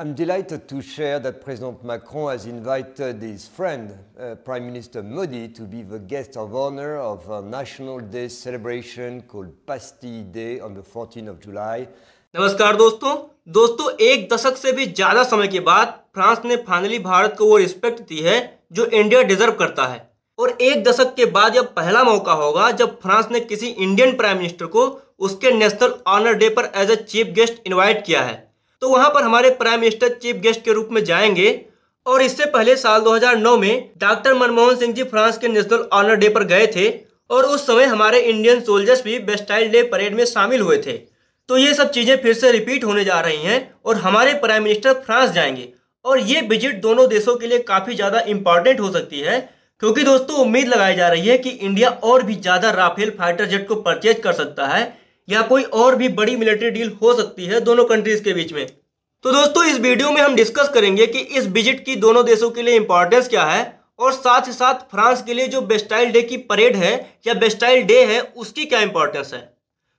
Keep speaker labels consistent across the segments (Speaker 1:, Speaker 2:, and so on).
Speaker 1: I'm delighted to share that President Macron has invited his friend, uh, Prime Minister Modi, to be the guest of honor of a National Day celebration called Pastille Day on the 14th of July. नमस्कार दोस्तों दोस्तों एक दशक से भी ज़्यादा समय के बाद फ्रांस ने फाइनली भारत को वो रिस्पेक्ट दी है जो इंडिया डिजर्व करता है और एक दशक के बाद यह पहला मौका होगा जब फ्रांस ने किसी इंडियन प्राइम मिनिस्टर को उसके नेशनल ऑनर डे पर as a chief guest invite किया है तो वहां पर हमारे प्राइम मिनिस्टर चीफ गेस्ट के रूप में जाएंगे और इससे पहले साल 2009 में डॉक्टर मनमोहन सिंह जी फ्रांस के नेशनल ऑनर डे पर गए थे और उस समय हमारे इंडियन सोल्जर्स भी बेस्टाइल डे परेड में शामिल हुए थे तो ये सब चीज़ें फिर से रिपीट होने जा रही हैं और हमारे प्राइम मिनिस्टर फ्रांस जाएंगे और ये विजिट दोनों देशों के लिए काफ़ी ज़्यादा इंपॉर्टेंट हो सकती है क्योंकि दोस्तों उम्मीद लगाई जा रही है कि इंडिया और भी ज़्यादा राफेल फाइटर जेट को परचेज कर सकता है या कोई और भी बड़ी मिलिट्री डील हो सकती है दोनों कंट्रीज के बीच में तो दोस्तों इस वीडियो में हम डिस्कस करेंगे कि इस विजिट की दोनों देशों के लिए इंपॉर्टेंस क्या है और साथ ही साथ फ्रांस के लिए जो बेस्टाइल डे की परेड है या बेस्टाइल डे है उसकी क्या इंपॉर्टेंस है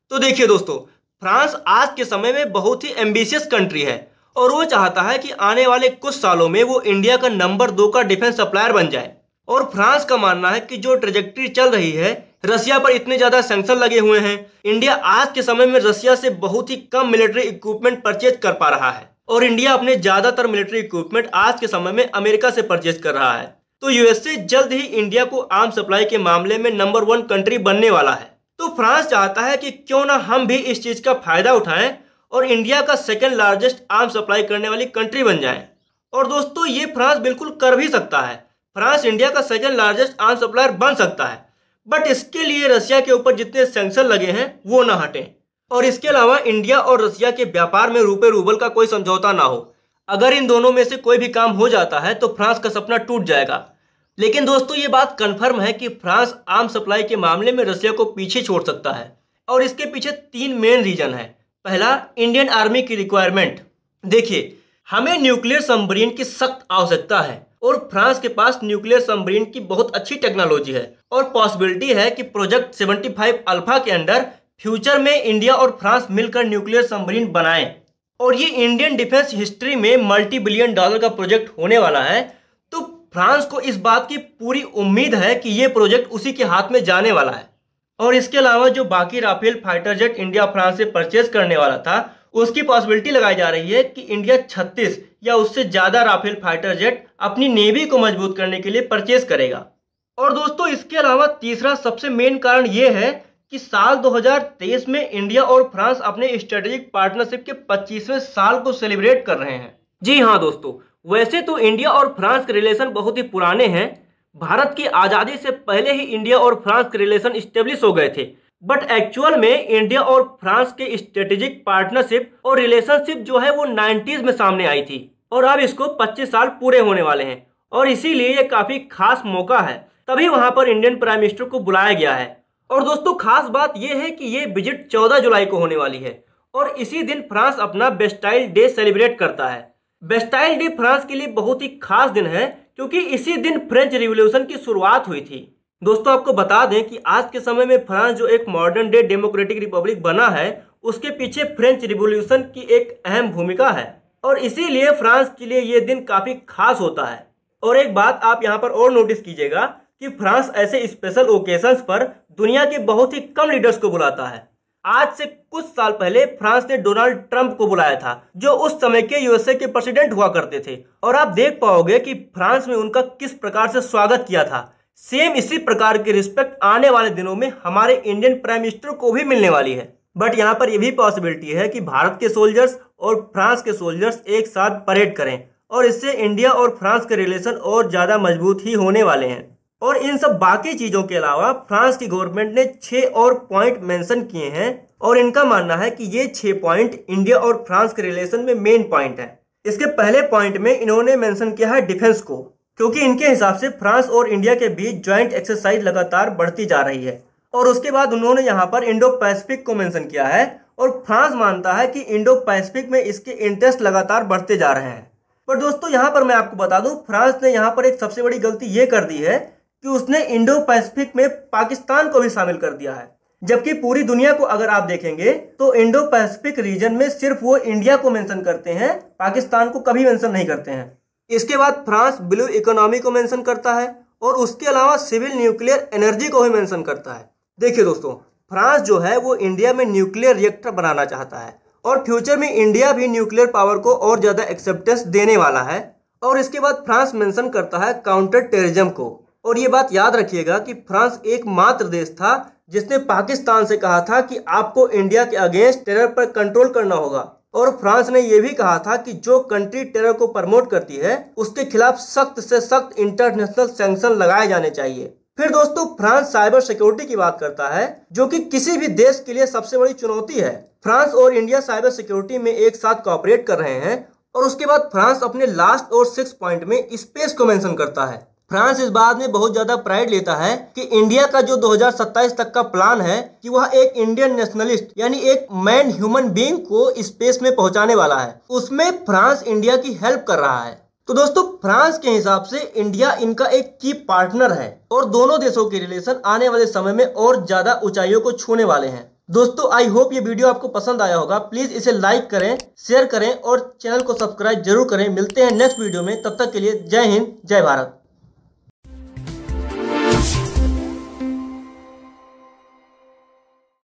Speaker 1: तो देखिए दोस्तों फ्रांस आज के समय में बहुत ही एम्बिशियस कंट्री है और वो चाहता है कि आने वाले कुछ सालों में वो इंडिया का नंबर दो का डिफेंस सप्लायर बन जाए और फ्रांस का मानना है कि जो ट्रेजेक्ट्री चल रही है रशिया पर इतने ज्यादा सेंसर लगे हुए हैं इंडिया आज के समय में रशिया से बहुत ही कम मिलिट्री इक्विपमेंट परचेज कर पा रहा है और इंडिया अपने ज्यादातर मिलिट्री इक्विपमेंट आज के समय में अमेरिका से परचेज कर रहा है तो यूएसए जल्द ही इंडिया को आर्म सप्लाई के मामले में नंबर वन कंट्री बनने वाला है तो फ्रांस चाहता है कि क्यों ना हम भी इस चीज का फायदा उठाएं और इंडिया का सेकेंड लार्जेस्ट आर्म सप्लाई करने वाली कंट्री बन जाए और दोस्तों ये फ्रांस बिल्कुल कर भी सकता है फ्रांस इंडिया का सेकेंड लार्जेस्ट आर्म सप्लायर बन सकता है बट इसके लिए रशिया के ऊपर जितने सेंक्शन लगे हैं वो ना हटें और इसके अलावा इंडिया और रशिया के व्यापार में रुपए रूबल का कोई समझौता ना हो अगर इन दोनों में से कोई भी काम हो जाता है तो फ्रांस का सपना टूट जाएगा लेकिन दोस्तों ये बात कन्फर्म है कि फ्रांस आम सप्लाई के मामले में रशिया को पीछे छोड़ सकता है और इसके पीछे तीन मेन रीजन है पहला इंडियन आर्मी की रिक्वायरमेंट देखिए हमें न्यूक्लियर सम्बरीन की सख्त आवश्यकता है और फ्रांस के पास न्यूक्लियर सम्बरीन की बहुत अच्छी टेक्नोलॉजी है और पॉसिबिलिटी है कि प्रोजेक्ट 75 अल्फा के अंडर फ्यूचर में इंडिया और फ्रांस मिलकर न्यूक्लियर सबमरीन बनाएं और ये इंडियन डिफेंस हिस्ट्री में मल्टी बिलियन डॉलर का प्रोजेक्ट होने वाला है तो फ्रांस को इस बात की पूरी उम्मीद है कि ये प्रोजेक्ट उसी के हाथ में जाने वाला है और इसके अलावा जो बाकी Rafale fighter jet India France से परचेज करने वाला था उसकी पॉसिबिलिटी लगाई जा रही है कि इंडिया 36 या उससे ज़्यादा राफेल फाइटर जेट अपनी नेवी को मजबूत करने के लिए परचेज करेगा और दोस्तों इसके अलावा तीसरा सबसे मेन कारण ये है कि साल 2023 में इंडिया और फ्रांस अपने स्ट्रेटेजिक पार्टनरशिप के 25वें साल को सेलिब्रेट कर रहे हैं जी हाँ दोस्तों वैसे तो इंडिया और फ्रांस के रिलेशन बहुत ही पुराने हैं भारत की आज़ादी से पहले ही इंडिया और फ्रांस के रिलेशन स्टेब्लिश हो गए थे बट एक्चुअल में इंडिया और फ्रांस के स्ट्रेटेजिक पार्टनरशिप और रिलेशनशिप जो है वो नाइन्टीज में सामने आई थी और अब इसको पच्चीस साल पूरे होने वाले हैं और इसीलिए ये काफ़ी खास मौका है तभी वहां पर इंडियन प्राइम मिनिस्टर को बुलाया गया है और दोस्तों खास बात यह है कि ये विजिट 14 जुलाई को होने वाली है और इसी दिन फ्रांस अपना बेस्टाइल डे सेलिब्रेट करता है बेस्टाइल डे फ्रांस के लिए बहुत ही खास दिन है क्योंकि इसी दिन फ्रेंच रिवोल्यूशन की शुरुआत हुई थी दोस्तों आपको बता दें कि आज के समय में फ्रांस जो एक मॉडर्न डे डेमोक्रेटिक रिपब्लिक बना है उसके पीछे फ्रेंच रिवोल्यूशन की एक अहम भूमिका है और इसीलिए फ्रांस के लिए ये दिन काफ़ी खास होता है और एक बात आप यहाँ पर और नोटिस कीजिएगा कि फ्रांस ऐसे स्पेशल ओकेशंस पर दुनिया के बहुत ही कम लीडर्स को बुलाता है आज से कुछ साल पहले फ्रांस ने डोनाल्ड ट्रंप को बुलाया था जो उस समय के यूएसए के प्रेसिडेंट हुआ करते थे और आप देख पाओगे कि फ्रांस में उनका किस प्रकार से स्वागत किया था सेम इसी प्रकार के रिस्पेक्ट आने वाले दिनों में हमारे इंडियन प्राइम मिनिस्टर को भी मिलने वाली है बट यहाँ पर यह भी पॉसिबिलिटी है कि भारत के सोल्जर्स और फ्रांस के सोल्जर्स एक साथ परेड करें और इससे इंडिया और फ्रांस के रिलेशन और ज़्यादा मजबूत ही होने वाले हैं और इन सब बाकी चीज़ों के अलावा फ्रांस की गवर्नमेंट ने छह और पॉइंट मेंशन किए हैं और इनका मानना है कि ये छह पॉइंट इंडिया और फ्रांस के रिलेशन में मेन पॉइंट है इसके पहले पॉइंट में इन्होंने मेंशन किया है डिफेंस को क्योंकि इनके हिसाब से फ्रांस और इंडिया के बीच ज्वाइंट एक्सरसाइज लगातार बढ़ती जा रही है और उसके बाद उन्होंने यहाँ पर इंडो पैसिफिक को मैंशन किया है और फ्रांस मानता है कि इंडो पैसिफिक में इसके इंटरेस्ट लगातार बढ़ते जा रहे हैं पर दोस्तों यहाँ पर मैं आपको बता दू फ्रांस ने यहाँ पर एक सबसे बड़ी गलती ये कर दी है कि उसने इंडो पैसिफिक में पाकिस्तान को भी शामिल कर दिया है जबकि पूरी दुनिया को अगर आप देखेंगे तो इंडो पैसिफिक रीजन में सिर्फ वो इंडिया को मेंशन करते हैं पाकिस्तान को कभी मेंशन नहीं करते हैं इसके बाद फ्रांस ब्लू इकोनॉमी को मेंशन करता है और उसके अलावा सिविल न्यूक्लियर एनर्जी को भी मेंशन करता है देखिए दोस्तों फ्रांस जो है वो इंडिया में न्यूक्लियर रिएक्टर बनाना चाहता है और फ्यूचर में इंडिया भी न्यूक्लियर पावर को और ज़्यादा एक्सेप्टेंस देने वाला है और इसके बाद फ्रांस मेंशन करता है काउंटर टेररिज्म को और ये बात याद रखिएगा कि फ्रांस एकमात्र देश था जिसने पाकिस्तान से कहा था कि आपको इंडिया के अगेंस्ट टेरर पर कंट्रोल करना होगा और फ्रांस ने यह भी कहा था कि जो कंट्री टेरर को प्रमोट करती है उसके खिलाफ सख्त से सख्त इंटरनेशनल सेंक्शन लगाए जाने चाहिए फिर दोस्तों फ्रांस साइबर सिक्योरिटी की बात करता है जो कि किसी भी देश के लिए सबसे बड़ी चुनौती है फ्रांस और इंडिया साइबर सिक्योरिटी में एक साथ कॉपरेट कर रहे हैं और उसके बाद फ्रांस अपने लास्ट और सिक्स पॉइंट में स्पेस को मैंशन करता है फ्रांस इस बात में बहुत ज्यादा प्राइड लेता है कि इंडिया का जो 2027 तक का प्लान है कि वह एक इंडियन नेशनलिस्ट यानी एक मैन ह्यूमन बींग को स्पेस में पहुंचाने वाला है उसमें फ्रांस इंडिया की हेल्प कर रहा है तो दोस्तों फ्रांस के हिसाब से इंडिया इनका एक की पार्टनर है और दोनों देशों के रिलेशन आने वाले समय में और ज्यादा ऊंचाइयों को छूने वाले हैं दोस्तों आई होप ये वीडियो आपको पसंद आया होगा प्लीज इसे लाइक करें शेयर करें और चैनल को सब्सक्राइब जरूर करें मिलते हैं नेक्स्ट वीडियो में तब तक के लिए जय हिंद जय भारत